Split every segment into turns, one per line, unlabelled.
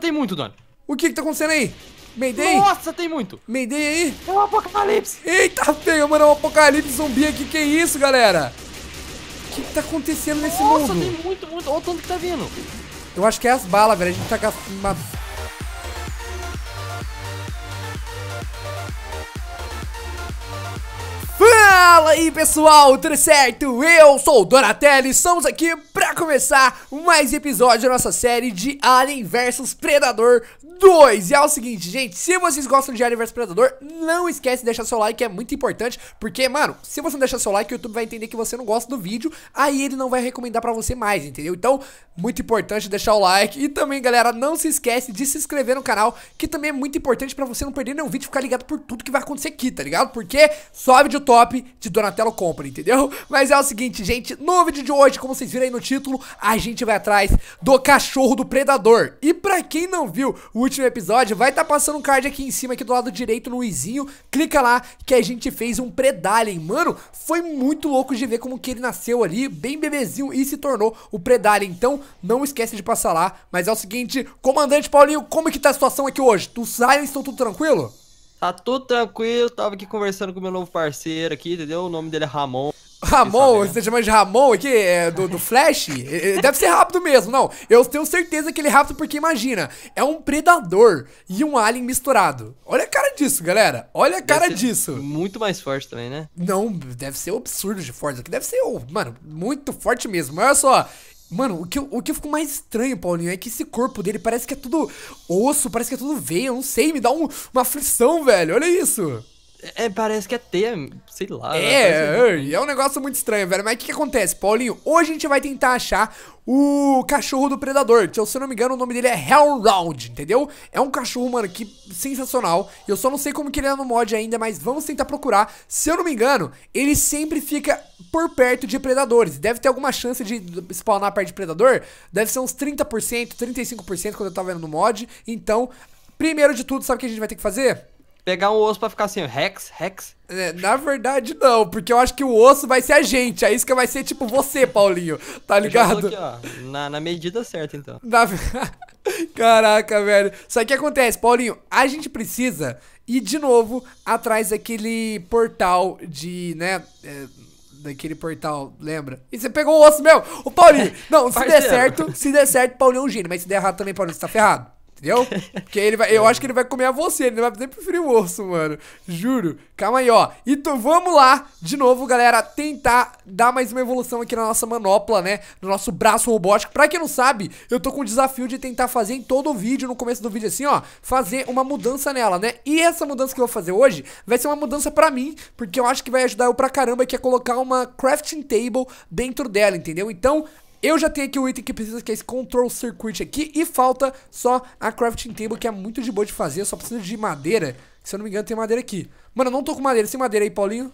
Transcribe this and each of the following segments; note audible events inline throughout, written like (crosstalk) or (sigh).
Tem muito, dono. O que que tá acontecendo aí? Mayday? Nossa, tem muito. Mayday aí? É um apocalipse. Eita, feio, mano, é um apocalipse zumbi aqui. Que isso, galera? O que, que tá acontecendo nesse Nossa, mundo? Nossa, tem muito, muito. Olha o tanto que tá vindo. Eu acho que é as balas, velho. A gente tá uma Fala aí pessoal, tudo certo? Eu sou o Donatelli, estamos aqui para começar mais episódio da nossa série de Alien vs Predador 2. E é o seguinte, gente, se vocês gostam de Universo vs Predador, não esquece de deixar seu like, é muito importante, porque, mano, se você não deixar seu like, o YouTube vai entender que você não gosta do vídeo, aí ele não vai recomendar pra você mais, entendeu? Então, muito importante deixar o like. E também, galera, não se esquece de se inscrever no canal, que também é muito importante pra você não perder nenhum vídeo, ficar ligado por tudo que vai acontecer aqui, tá ligado? Porque só vídeo top de Donatello Company, entendeu? Mas é o seguinte, gente, no vídeo de hoje, como vocês viram aí no título, a gente vai atrás do cachorro do Predador. E pra quem não viu o último episódio. Vai estar tá passando um card aqui em cima, aqui do lado direito, no izinho. Clica lá que a gente fez um Predalien. Mano, foi muito louco de ver como que ele nasceu ali, bem bebezinho, e se tornou o Predalien. Então, não esquece de passar lá. Mas é o seguinte, comandante Paulinho, como que tá a situação aqui hoje? tu Silence estão tudo tranquilo?
Tá tudo tranquilo, tava aqui conversando com meu novo parceiro aqui, entendeu? O nome dele é Ramon.
Ramon, você tá chamando de Ramon aqui? É, do, do Flash? Deve ser rápido mesmo, não. Eu tenho certeza que ele é rápido porque, imagina, é um predador e um alien misturado. Olha a cara disso, galera. Olha a cara disso. Muito mais forte também, né? Não, deve ser absurdo de forte. deve ser, mano, muito forte mesmo. olha só, Mano, o que, eu, o que eu fico mais estranho, Paulinho, é que esse corpo dele parece que é tudo osso, parece que é tudo veia, não sei, me dá um, uma aflição, velho. Olha isso. É, parece que é T, sei lá. É, né, é, é um negócio muito estranho, velho. Mas o que, que, acontece, Paulinho? Hoje a gente vai tentar achar o cachorro do Predador. Que, se eu não me engano, o nome dele é Hellround, entendeu? É um cachorro, mano, que sensacional. Eu só não sei como que ele é no mod ainda, mas vamos tentar procurar. Se eu não me engano, ele sempre fica por perto de predadores. Deve ter alguma chance de spawnar perto de predador. Deve ser uns 30%, 35% quando eu tava vendo no mod. Então, primeiro de tudo, sabe o que a gente vai ter que fazer?
pegar um osso pra ficar assim, Rex, Rex.
É, na verdade, não, porque eu acho que o osso vai ser a gente, a isca vai ser tipo você, Paulinho, tá ligado? Aqui, ó,
na, na, medida certa, então.
Na... (laughs) Caraca, velho. Só que acontece, Paulinho, a gente precisa ir de novo atrás daquele portal de, né? É, daquele portal, lembra? E você pegou o osso meu! O Paulinho! (laughs) Não, se der certo, se der certo, Paulinho é um gênio, mas se der errado também, Paulinho, você tá ferrado. Entendeu? Porque (laughs) ele vai, eu acho que ele vai comer a você, ele não vai fazer preferir o osso, mano. Juro. Calma aí, ó. Então vamos lá, de novo, galera, tentar dar mais uma evolução aqui na nossa manopla, né? No nosso braço robótico. Pra quem não sabe, eu tô com o desafio de tentar fazer em todo o vídeo, no começo do vídeo, assim, ó, fazer uma mudança nela, né? E essa mudança que eu vou fazer hoje vai ser uma mudança pra mim, porque eu acho que vai ajudar eu pra caramba, que é colocar uma crafting table dentro dela, entendeu? Então, eu já tenho aqui o item que precisa, que é esse control circuit aqui. E falta só a crafting table, que é muito de boa de fazer. Eu só preciso de madeira. Se eu não me engano, tem madeira aqui. Mano, eu não tô com madeira. Sem madeira aí, Paulinho?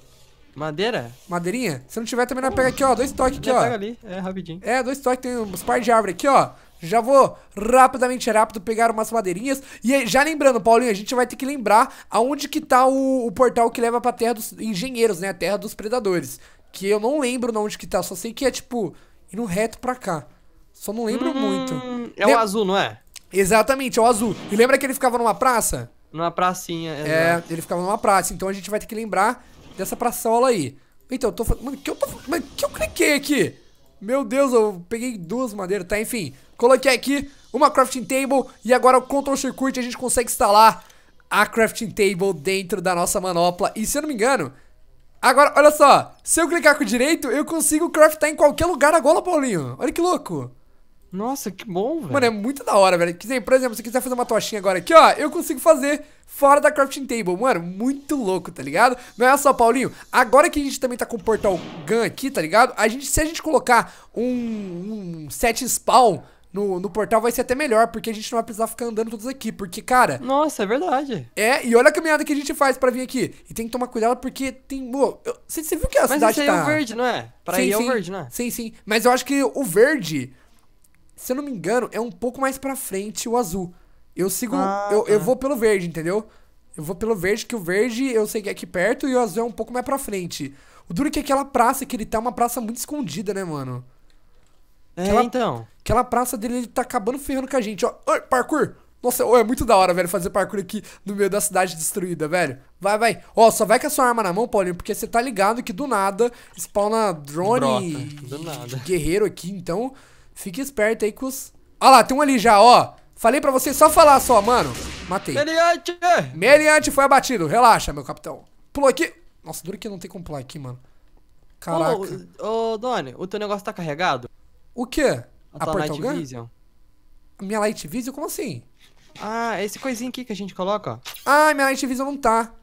Madeira? Madeirinha? Se não tiver, também nós pega aqui, ó. Dois toques aqui, ó. Pega ali, é rapidinho. É, dois toques, tem uns par de árvore aqui, ó. Já vou rapidamente, é rápido, pegar umas madeirinhas. E aí, já lembrando, Paulinho, a gente vai ter que lembrar aonde que tá o, o portal que leva pra terra dos engenheiros, né? A terra dos predadores. Que eu não lembro onde que tá, só sei que é tipo indo reto pra cá. Só não lembro hum, muito. É Lem o azul, não é? Exatamente, é o azul. E lembra que ele ficava numa praça?
Numa pracinha. É,
é ele ficava numa praça. Então a gente vai ter que lembrar dessa praçola aí. Então, eu tô Mano, que eu tô. Mano, que eu cliquei aqui? Meu Deus, eu peguei duas madeiras, tá? Enfim, coloquei aqui uma crafting table e agora o control Circuit a gente consegue instalar a crafting table dentro da nossa manopla. E se eu não me engano, Agora, olha só. Se eu clicar com o direito, eu consigo craftar em qualquer lugar agora, Paulinho. Olha que louco. Nossa, que bom, velho. Mano, é muito da hora, velho. Por exemplo, se você quiser fazer uma tochinha agora aqui, ó, eu consigo fazer fora da crafting table. Mano, muito louco, tá ligado? Não é só, Paulinho, agora que a gente também tá com o portal gun aqui, tá ligado? A gente, se a gente colocar um, um set spawn no, no portal vai ser até melhor, porque a gente não vai precisar ficar andando todos aqui. Porque, cara. Nossa, é verdade. É, e olha a caminhada que a gente faz pra vir aqui. E tem que tomar cuidado porque tem. Você viu que a Mas cidade. Mas é tá... é o verde, não
é? Pra sim, ir é o verde, não
é? Sim, sim. Mas eu acho que o verde, se eu não me engano, é um pouco mais pra frente o azul. Eu sigo. Ah, eu, eu tá. vou pelo verde, entendeu? Eu vou pelo verde, que o verde eu sei que é aqui perto e o azul é um pouco mais pra frente. O duro é que aquela praça que ele tá é uma praça muito escondida, né, mano? É, aquela, então. Aquela praça dele, ele tá acabando ferrando com a gente, ó. Oi, parkour! Nossa, oh, é muito da hora, velho, fazer parkour aqui no meio da cidade destruída, velho. Vai, vai. Ó, oh, só vai com a sua arma na mão, Paulinho, porque você tá ligado que do nada spawna drone Brota, (laughs) guerreiro aqui, então fique esperto aí com os... Ah lá, tem um ali já, ó. Falei pra você só falar só, mano. Matei. Meliante! Meliante foi abatido, relaxa, meu capitão. Pulou aqui. Nossa, duro que não tem como pular aqui, mano. Caraca.
Ô, ô Doni, o teu negócio tá
carregado? O quê? A, a Portal Gun? Vision. Minha Light Vision? Como assim? Ah, esse coisinho aqui que a gente coloca, ó. Ah, minha Light Vision não tá.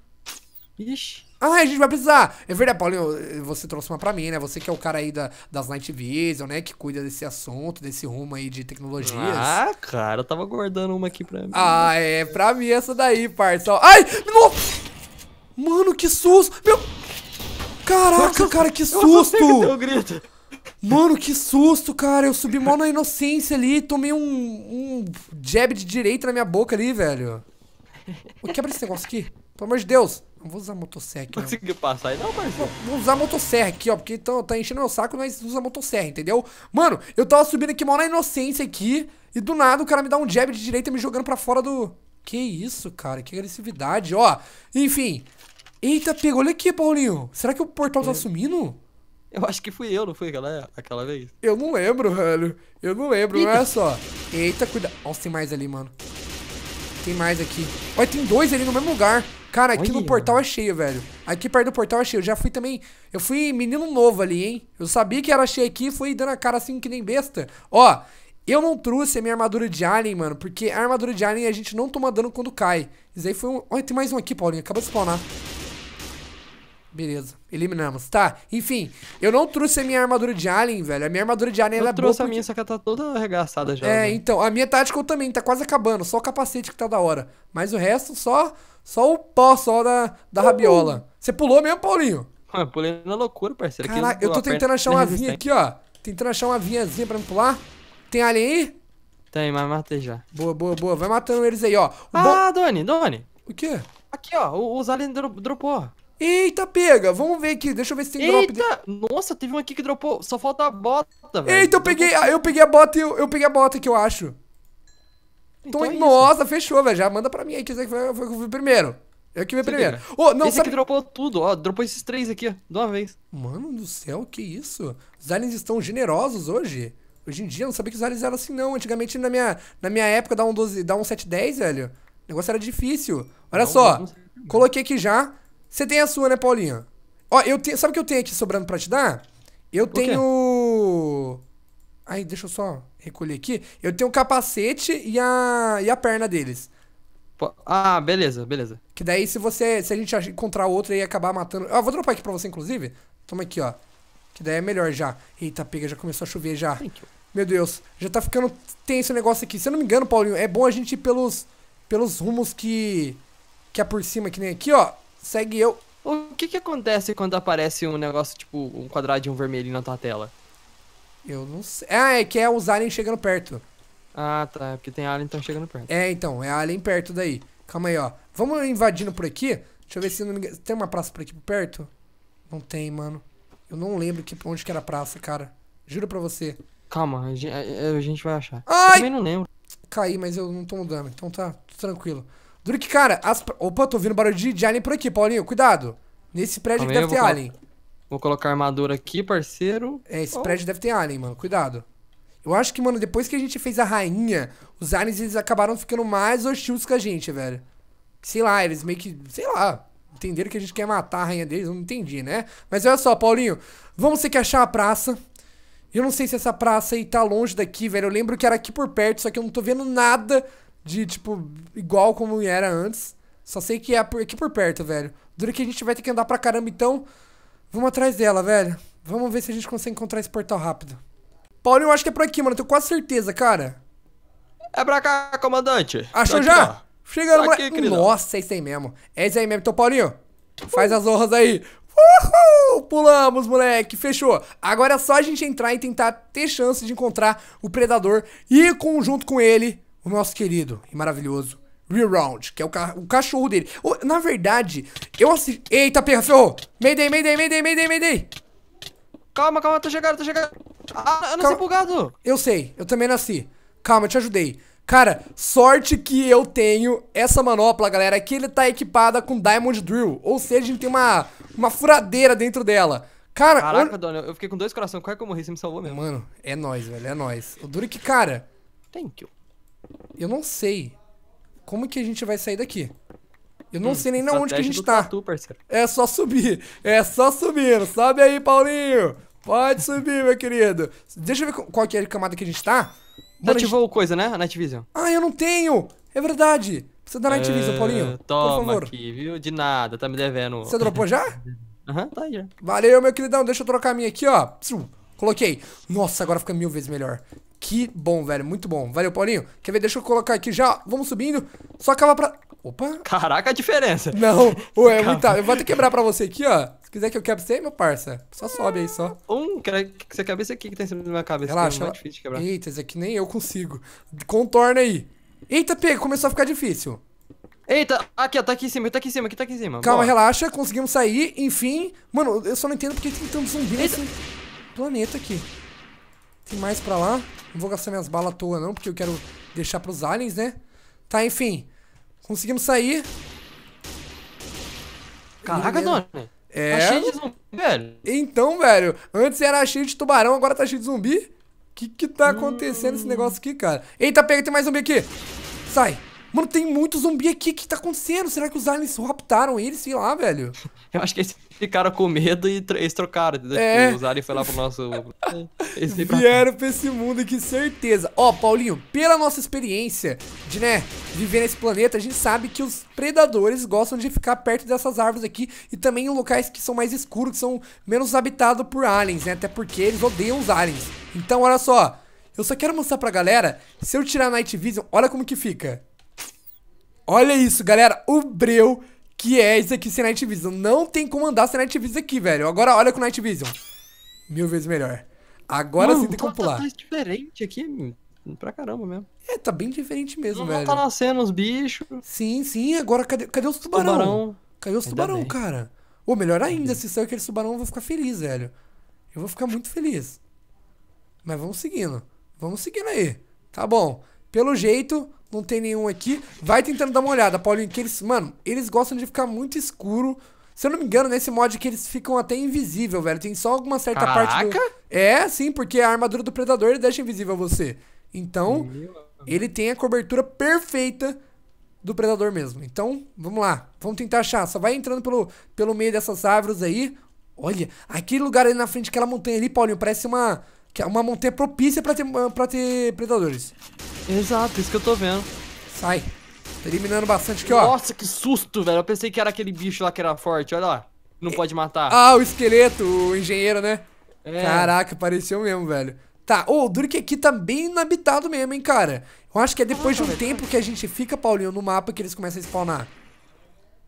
Ixi. Ah, a gente vai precisar. É verdade, Paulinho, você trouxe uma pra mim, né? Você que é o cara aí da, das Night Vision, né? Que cuida desse assunto, desse rumo aí de tecnologias. Ah,
cara, eu tava guardando uma aqui pra
mim. Ah, é pra mim essa daí, parça. Ai! Mano, que susto! Meu... Caraca, cara, que susto! eu grito. Mano, que susto, cara. Eu subi mó na inocência ali, tomei um, um jab de direita na minha boca ali, velho. Quebra esse negócio aqui. Pelo amor de Deus. Não vou usar motosserra aqui. Conseguiu passar aí não, parceiro? Vou, usar motosserra aqui, ó. Porque tão, tá enchendo meu saco, mas usa motosserra, entendeu? Mano, eu tava subindo aqui mó na inocência aqui. E do nada o cara me dá um jab de direita me jogando pra fora do... Que isso, cara. Que agressividade, ó. Enfim. Eita, pegou, Olha aqui, Paulinho. Será que o portal tá é. sumindo?
Eu acho que fui eu, não fui aquela, aquela vez?
Eu não lembro, velho. Eu não lembro, Eita. é só. Eita, cuidado. Nossa, tem mais ali, mano. Tem mais aqui. Olha, tem dois ali no mesmo lugar. Cara, aqui olha. no portal é cheio, velho. Aqui perto do portal é cheio. Eu já fui também... Eu fui menino novo ali, hein? Eu sabia que era cheio aqui e fui dando a cara assim que nem besta. Ó, eu não trouxe a minha armadura de alien, mano, porque a armadura de alien a gente não toma dano quando cai. Isso aí foi um... Olha, tem mais um aqui, Paulinho. Acaba de spawnar. Beleza, eliminamos. Tá, enfim, eu não trouxe a minha armadura de alien, velho. A minha armadura de alien ela é boa. Eu trouxe a minha, só que ela tá toda arregaçada já. É, né? então, a minha tática também tá quase acabando. Só o capacete que tá da hora. Mas o resto, só só o pó, só da, da uhum. rabiola. Você pulou mesmo, Paulinho?
Eu pulei na loucura, parceiro. Caraca, eu tô tentando achar (laughs) uma vinha aqui, ó.
Tentando achar uma vinhazinha pra me pular. Tem alien aí?
Tem, mas matei já.
Boa, boa, boa. Vai matando eles aí, ó. O ah,
bo... Doni, Doni.
O quê? Aqui, ó. Os aliens dropou. Eita, pega! Vamos ver aqui, deixa eu ver se tem Eita. drop. Eita! Nossa, teve um aqui que dropou. Só falta a bota, velho. Eita, eu peguei, ah, eu peguei a bota e eu, eu peguei a bota que eu acho. Então, é nossa, isso. fechou, velho. Já manda pra mim aí que esse aqui foi, foi, primeiro. Eu que vi primeiro. Oh, não, Esse sabe... aqui dropou tudo, ó. Dropou esses três aqui, de uma vez. Mano do céu, que isso? Os aliens estão generosos hoje. Hoje em dia, eu não sabia que os aliens eram assim, não. Antigamente, na minha, na minha época, dava um, 12, dar um 710, velho. O negócio era difícil. Olha não, só. Não coloquei aqui já. Você tem a sua, né, Paulinha? Ó, eu tenho. Sabe o que eu tenho aqui sobrando pra te dar? Eu tenho. Ai, deixa eu só recolher aqui. Eu tenho o capacete e a, e a perna deles. Ah, beleza, beleza. Que daí se você. Se a gente encontrar outro e acabar matando. Ó, ah, vou dropar aqui pra você, inclusive. Toma aqui, ó. Que daí é melhor já. Eita, pega, já começou a chover já. Meu Deus, já tá ficando tenso o negócio aqui. Se eu não me engano, Paulinho, é bom a gente ir pelos, pelos rumos que. Que é por cima, que nem aqui, ó segue eu. O
que que acontece quando aparece um negócio, tipo, um quadradinho vermelho na tua tela?
Eu não sei. Ah, é que é os aliens chegando perto. Ah, tá. É porque tem alien então chegando perto. É, então. É alien perto daí. Calma aí, ó. Vamos invadindo por aqui? Deixa eu ver se não me Tem uma praça por aqui perto? Não tem, mano. Eu não lembro que, onde que era a praça, cara. Juro pra
você. Calma, a gente, a, a gente vai achar.
Ai! Eu também não lembro. Caí, mas eu não tô mudando. Então tá, tranquilo. Duro que, cara, as... Opa, tô ouvindo barulho de, de alien por aqui, Paulinho. Cuidado. Nesse prédio Também deve ter alien.
Vou colocar armadura aqui, parceiro. É, esse oh. prédio
deve ter alien, mano. Cuidado. Eu acho que, mano, depois que a gente fez a rainha, os aliens eles acabaram ficando mais hostis que a gente, velho. Sei lá, eles meio que. Sei lá. Entenderam que a gente quer matar a rainha deles, não entendi, né? Mas olha só, Paulinho. Vamos ter que achar a praça. Eu não sei se essa praça aí tá longe daqui, velho. Eu lembro que era aqui por perto, só que eu não tô vendo nada de, tipo, igual como era antes. Só sei que é aqui por perto, velho. Dura que a gente vai ter que andar pra caramba, então vamos atrás dela, velho. Vamos ver se a gente consegue encontrar esse portal rápido. Paulinho, eu acho que é por aqui, mano. Tenho quase certeza, cara. É pra cá, comandante. Achou pra já? Aqui, Chegando, tá moleque. Aqui, Nossa, é isso aí mesmo. É isso aí mesmo. Então, Paulinho, uh! faz as honras aí. Uhul! Pulamos, moleque! Fechou! Agora é só a gente entrar e tentar ter chance de encontrar o predador e, junto com ele, o nosso querido e maravilhoso Reround, que é o, ca o cachorro dele. na verdade, eu assisti... Eita, perra, ferrou! Mayday, mayday, mayday, mayday, mayday! Calma, calma, tô chegando, tô chegando. Ah, eu nasci calma. bugado. Eu sei, eu também nasci. Calma, eu te ajudei. Cara, sorte que eu tenho essa manopla, galera, que ele tá equipada com Diamond Drill. Ou seja, a gente tem uma, uma furadeira dentro dela. Cara, Caraca, on... Dona, eu fiquei com dois corações. Qual é que eu morri? Você me salvou mesmo. Mano, é nóis, velho, é nóis. O duro que, cara... Thank you. Eu não sei como que a gente vai sair daqui. Eu não hum, sei nem na onde que a gente tá. Tatu, é só subir. É só subir. Sobe aí, Paulinho. Pode subir, meu querido. Deixa eu ver qual que é a camada que a gente tá. tá Mano, ativou gente... coisa, né? A Night Vision. Ah, eu não tenho. É verdade. Precisa da Night Vision, uh, é, Paulinho.
Toma por favor. aqui, viu? De nada. Tá me devendo. Você dropou já?
(laughs) Aham, uhum, tá aí Valeu, meu queridão. Deixa eu trocar a minha aqui, ó. Coloquei. Nossa, agora fica mil vezes melhor. Que bom, velho. Muito bom. Valeu, Paulinho. Quer ver? Deixa eu colocar aqui já. Vamos subindo. Só cava pra... Opa.
Caraca a diferença.
Não. (laughs) Ué, é muita... Eu vou até quebrar pra você aqui, ó. Se quiser que eu quebre você, é meu parça. Só sobe aí, só. Um, quero que você quebre esse aqui que tá em cima da minha cabeça. Relaxa. Ela... É difícil de quebrar. Eita, esse aqui nem eu consigo. Contorna aí. Eita, pega. Começou a ficar difícil. Eita, aqui, ó, tá aqui em cima, tá aqui em cima, aqui tá aqui em cima. Calma, Boa. relaxa, conseguimos sair, enfim. Mano, eu só não entendo porque tem tanto zumbi Eita. nesse planeta aqui. Tem mais pra lá. Não vou gastar minhas balas à toa, não, porque eu quero deixar pros aliens, né? Tá, enfim. Conseguimos sair. Caraca, Dona. Tá é. Tá cheio de zumbi, velho. Então, velho, antes era cheio de tubarão, agora tá cheio de zumbi. O que que tá acontecendo hum. esse negócio aqui, cara? Eita, pega, tem mais zumbi aqui. Sai. Mano, tem muito zumbi aqui. O que tá acontecendo? Será que os aliens raptaram eles? Sei lá, velho. Eu acho que eles
ficaram com medo e eles trocaram. É. Tipo, os aliens foram lá pro nosso... (laughs)
Vieram pra esse mundo aqui, certeza. Ó, Paulinho, pela nossa experiência de, né, viver nesse planeta, a gente sabe que os predadores gostam de ficar perto dessas árvores aqui e também em locais que são mais escuros, que são menos habitados por aliens, né? Até porque eles odeiam os aliens. Então, olha só. Eu só quero mostrar pra galera, se eu tirar a Night Vision, olha como que fica. Olha isso, galera. O Breu, que é isso aqui sem Night Vision. Não tem como andar sem Night Vision aqui, velho. Agora olha com Night Vision. Mil vezes melhor. Agora sim tem como tá, pular. Tá,
diferente aqui, pra caramba mesmo. É, tá bem diferente mesmo, velho. Não tá
nascendo os bichos. Sim, sim. Agora cadê, cadê os tubarão? tubarão. Cadê os ainda tubarão, bem. cara? Ou melhor ainda, se sair aquele tubarão, eu vou ficar feliz, velho. Eu vou ficar muito feliz. Mas vamos seguindo. Vamos seguindo aí. Tá bom. Pelo jeito, não tem nenhum aqui. Vai tentando dar uma olhada, Paulinho, que eles, mano, eles gostam de ficar muito escuro. Se eu não me engano, nesse mod que eles ficam até invisível, velho. Tem só alguma certa Caraca? parte do... É, sim, porque a armadura do predador ele deixa invisível você. Então, ele tem a cobertura perfeita do predador mesmo. Então, vamos lá. Vamos tentar achar. Só vai entrando pelo, pelo meio dessas árvores aí. Olha, aquele lugar ali na frente, aquela montanha ali, Paulinho, parece uma que é uma montanha propícia pra ter, ah, pra ter predadores. Exato, isso que eu tô vendo. Sai. eliminando bastante aqui, ó. Nossa,
que susto, velho. Eu pensei que era aquele bicho lá que era forte, olha lá. Não é...
pode matar. Ah, o esqueleto, o engenheiro, né? É. Caraca, apareceu mesmo, velho. Tá, ô, oh, o Durk aqui tá bem inabitado mesmo, hein, cara. Eu acho que é depois ah, de um tempo que a gente fica, Paulinho, no mapa que eles começam a spawnar.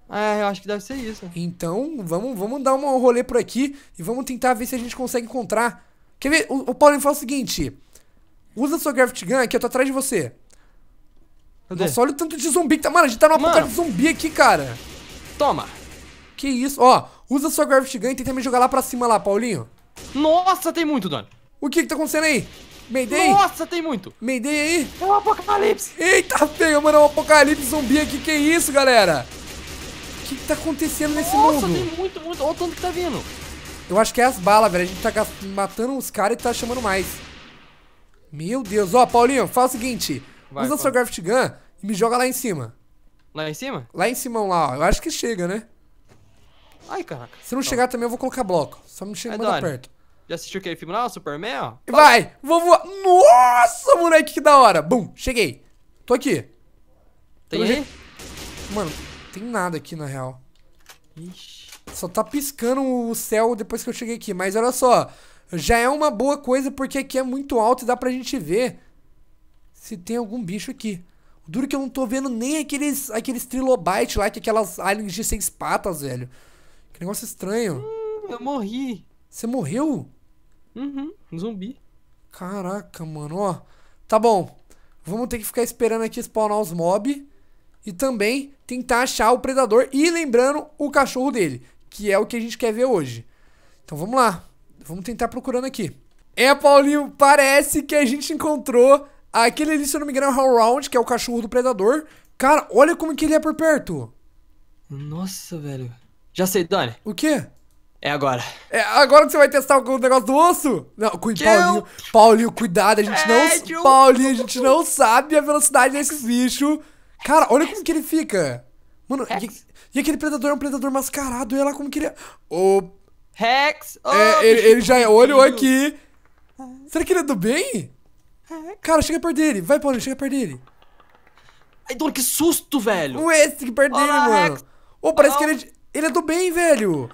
É, eu acho que deve ser isso. Então, vamos, vamos dar um rolê por aqui e vamos tentar ver se a gente consegue encontrar Quer ver? O, o Paulinho fala o seguinte: usa sua Graft Gun que eu tô atrás de você. Cadê? Nossa, olha o tanto de zumbi que tá. Mano, a gente tá numa Mano. de zumbi aqui, cara. Toma. Que isso? Ó, usa sua Graft Gun e tenta me jogar lá pra cima lá, Paulinho. Nossa, tem muito, Don. O que que tá acontecendo aí? Mayday? Nossa, tem muito. Mayday aí? É um apocalipse. Eita, feio, mano, é um apocalipse zumbi aqui. Que isso, galera? O que que tá acontecendo nesse mundo? Nossa, tem muito, muito. Olha o tanto que tá vindo. Eu acho que é as balas, velho. A gente tá matando os caras e tá chamando mais. Meu Deus. Ó, Paulinho, faz o seguinte. Vai, usa pô. seu Graft Gun e me joga lá em cima. Lá em cima? Lá em cima, lá, ó. Eu acho que chega, né? Ai, caraca. Se não, chegar também, eu vou colocar bloco. Só me chega mais perto.
Já assistiu aquele filme lá, Superman, ó?
Vai! Vou voar! Nossa, moleque, que da hora! Bum, cheguei. Tô aqui. Tem aí? Mano, tem nada aqui, na real. Ixi. Só tá piscando o céu depois que eu cheguei aqui. Mas olha só, já é uma boa coisa porque aqui é muito alto e dá pra gente ver se tem algum bicho aqui. Duro é que eu não tô vendo nem aqueles, aqueles trilobite lá, que é aquelas aliens de seis patas, velho. Que negócio estranho. Hum, eu morri. Você morreu? Uhum, um zumbi. Caraca, mano, ó. Tá bom. Vamos ter que ficar esperando aqui spawnar os mob. E também tentar achar o predador e lembrando o cachorro dele que é o que a gente quer ver hoje. Então vamos lá, vamos tentar procurando aqui. É, Paulinho, parece que a gente encontrou aquele ali, se eu não me engano, é o Hellround, que é o cachorro do predador. Cara, olha como que ele é por perto. Nossa, velho. Já sei, Dani. O quê? É agora. É agora que você vai testar o negócio do osso? Não, cuidado, Paulinho. Paulinho, cuidado, a gente é, não. Paulinho, a gente não sabe a velocidade desse bicho. Cara, olha como que ele fica. Mano, Rex. E, e, aquele predador é um predador mascarado. E olha lá como queria. É. Ô. Oh, Rex! Oh, é, ele, ele, já é. Olhou aqui. Será que ele é do bem? Cara, chega perto dele. Vai, Paulinho, chega perto dele. Ai, Dono, que susto, velho. Ué, tem que perto Olá, dele, mano. Rex. Ô, parece que ele é, ele é do bem, velho.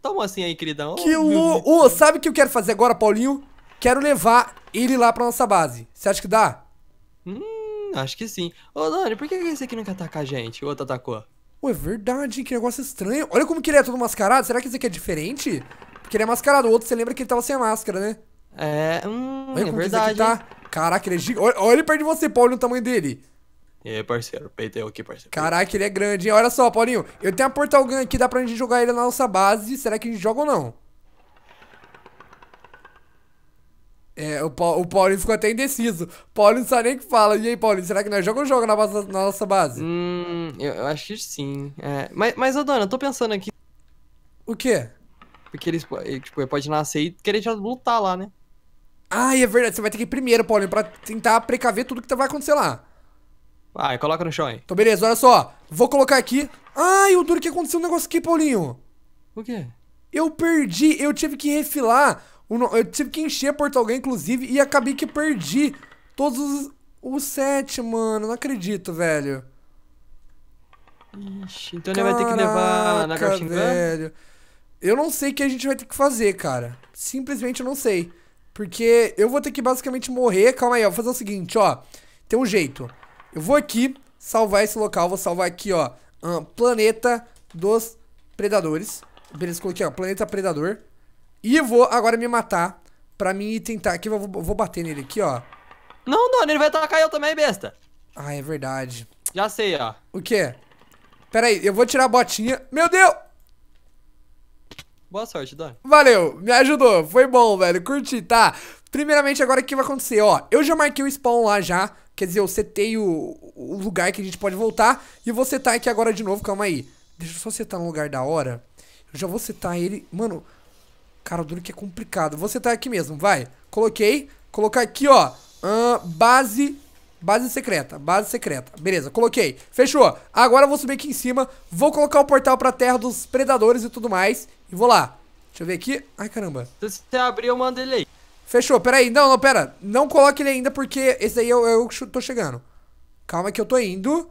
Toma assim aí, queridão. Que louco.
Ô, sabe o que eu quero fazer agora, Paulinho? Quero levar ele lá pra nossa base. Você acha que dá?
Hum acho que sim.
Ô, Dani, por que esse aqui quer atacar a gente? O outro atacou. Ué, é verdade, que negócio estranho. Olha como que ele é todo mascarado. Será que esse aqui é diferente? Porque ele é mascarado. O outro, você lembra que ele tava sem a máscara, né? É, hum, Olha é como verdade. Que esse aqui tá. Caraca, ele é gigante. Olha, olha ele perto de você, Paulinho, o tamanho dele.
E aí, parceiro, peitei aqui, parceiro.
Caraca, ele é grande, hein? Olha só, Paulinho. Eu tenho a Portal Gun aqui, dá pra gente jogar ele na nossa base. Será que a gente joga ou não? É, o, pa o Paulinho ficou até indeciso. Paulinho não sabe nem que fala. E aí, Paulinho, será que nós jogamos ou joga na nossa, na nossa base? Hum, eu, eu acho que sim. É, mas, mas, ô dona, eu tô pensando aqui. O quê? Porque ele, tipo, ele pode nascer e querer já lutar lá, né? Ah, é verdade. Você vai ter que ir primeiro, Paulinho, pra tentar precaver tudo que vai acontecer lá. Vai,
ah, coloca no chão aí.
Então, beleza, olha só. Vou colocar aqui. Ai, o duro que aconteceu um negócio aqui, Paulinho. O quê? Eu perdi, eu tive que refilar eu tive que encher Portugal, inclusive, e acabei que perdi todos os, os sete, mano. Não acredito, velho. Ixi, então Caraca, ele vai ter que levar na caixinha velho. Eu não sei o que a gente vai ter que fazer, cara. Simplesmente eu não sei. Porque eu vou ter que basicamente morrer. Calma aí, eu Vou fazer o seguinte, ó. Tem um jeito. Eu vou aqui salvar esse local. Vou salvar aqui, ó. Um, planeta dos Predadores. Beleza, coloquei, ó. Planeta Predador. E vou agora me matar pra mim tentar. Aqui, eu vou, vou bater nele aqui, ó. Não, Dona, ele vai atacar eu também, besta. Ah, é verdade. Já sei, ó. O quê? Pera aí, eu vou tirar a botinha. Meu Deus!
Boa sorte, Dona.
Valeu, me ajudou. Foi bom, velho. Curti, tá? Primeiramente, agora o que vai acontecer? Ó, eu já marquei o spawn lá já. Quer dizer, eu setei o, o lugar que a gente pode voltar. E vou setar aqui agora de novo, calma aí. Deixa eu só setar no lugar da hora. Eu já vou setar ele. Mano, Cara, o duro que é complicado. Vou tá aqui mesmo, vai. Coloquei. Colocar aqui, ó. Uh, base Base secreta, base secreta. Beleza, coloquei. Fechou. Agora eu vou subir aqui em cima. Vou colocar o portal pra terra dos predadores e tudo mais. E vou lá. Deixa eu ver aqui. Ai, caramba. Se você abrir, eu mando ele aí. Fechou, peraí. Não, não, pera. Não coloque ele ainda porque esse aí eu, eu tô chegando. Calma que eu tô indo.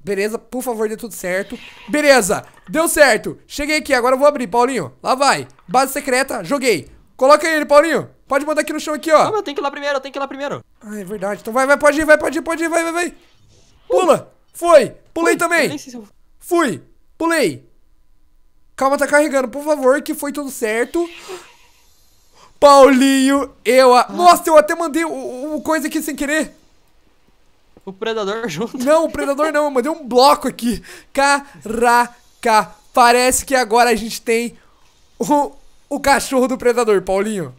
Beleza, por favor, dê tudo certo. Beleza, deu certo. Cheguei aqui, agora eu vou abrir, Paulinho. Lá vai. Base secreta, joguei. Coloca ele, Paulinho. Pode mandar aqui no chão aqui, ó. Calma, eu tenho que ir lá primeiro, eu tenho que ir lá primeiro. Ah, é verdade. Então vai, vai, pode ir, vai, pode ir, pode ir, vai, vai, vai. Pula. Foi. Pulei também. eu... Fui. Pulei. Calma, tá carregando, por favor, que foi tudo certo. Paulinho, eu... A... Ah. Nossa, eu até mandei o coisa aqui sem querer o predador (laughs) junto. Não, o predador não, eu mandei um bloco aqui. Caraca, parece que agora a gente tem o, o cachorro do predador, Paulinho.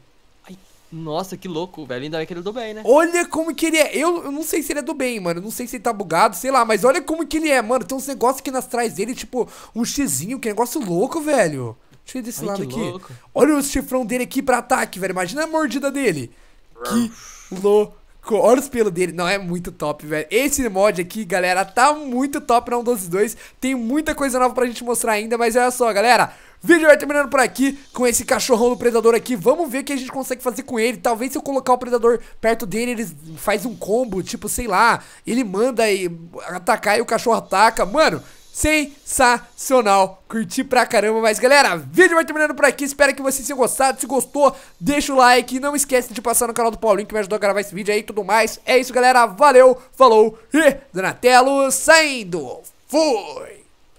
Ai, nossa, que louco, velho. Ainda bem que ele é do bem, né?
Olha como que ele é. Eu, eu não sei se ele é do bem, mano. não sei se ele tá bugado, sei lá. Mas olha como que ele é, mano. Tem uns negócios aqui nas trás dele, tipo um xizinho. Que negócio louco, velho. Deixa eu ir desse Ai, lado aqui. Louco. Olha o chifrão dele aqui pra ataque, velho. Imagina a mordida dele. Que louco. Olha os pelos dele. Não, é muito top, velho. Esse mod aqui, galera, tá muito top na 122 Tem muita coisa nova pra gente mostrar ainda, mas olha só, galera. Vídeo vai terminando por aqui com esse cachorrão do predador aqui. Vamos ver o que a gente consegue fazer com ele. Talvez se eu colocar o predador perto dele, ele faz um combo, tipo, sei lá, ele manda e atacar e o cachorro ataca. Mano, sensacional. Curti pra caramba, mas galera, vídeo vai terminando por aqui. Espero que vocês tenham gostado. Se gostou, deixa o like. Não esquece de passar no canal do Paulinho que me ajudou a gravar esse vídeo aí e tudo mais. É isso, galera. Valeu, falou e Donatello saindo. Fui!